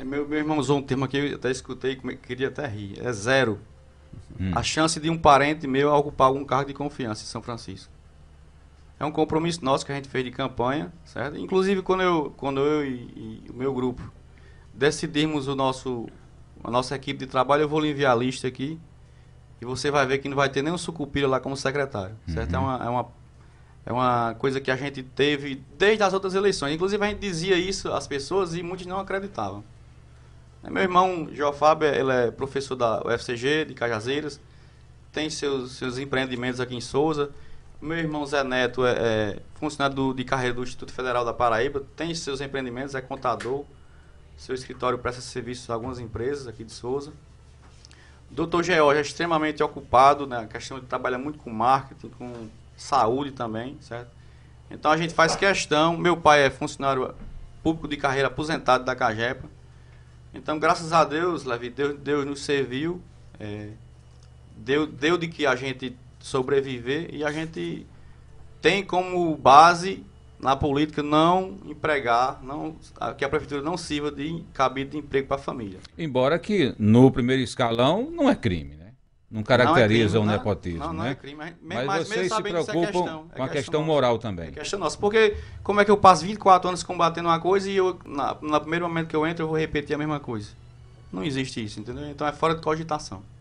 É, meu, meu irmão usou um termo que eu até escutei é e queria até rir. É zero. Hum. A chance de um parente meu ocupar algum cargo de confiança em São Francisco. É um compromisso nosso que a gente fez de campanha, certo? Inclusive, quando eu, quando eu e, e o meu grupo decidirmos o nosso, a nossa equipe de trabalho, eu vou lhe enviar a lista aqui e você vai ver que não vai ter nenhum sucupira lá como secretário, uhum. certo? É uhum. uma, é, uma, é uma coisa que a gente teve desde as outras eleições. Inclusive, a gente dizia isso às pessoas e muitos não acreditavam. É, meu irmão Jofab, ele é professor da UFCG de Cajazeiras, tem seus, seus empreendimentos aqui em Souza. Meu irmão Zé Neto é, é funcionário do, de carreira do Instituto Federal da Paraíba, tem seus empreendimentos, é contador, seu escritório presta serviços a algumas empresas aqui de Souza. Doutor George é extremamente ocupado, né? A questão de trabalha muito com marketing, com saúde também, certo? Então a gente faz questão. Meu pai é funcionário público de carreira aposentado da Cajepa. Então, graças a Deus, Levi, Deus, Deus nos serviu, é, deu, deu de que a gente sobreviver e a gente tem como base na política não empregar, não, que a prefeitura não sirva de cabide de emprego para a família. Embora que no primeiro escalão não é crime não caracteriza não é crime, o é? nepotismo, não, né? Não é crime, mas, mas, mas vocês é se é preocupam é questão, com a questão moral também. É questão nossa, porque como é que eu passo 24 anos combatendo uma coisa e eu, na, no primeiro momento que eu entro, eu vou repetir a mesma coisa? Não existe isso, entendeu? Então é fora de cogitação.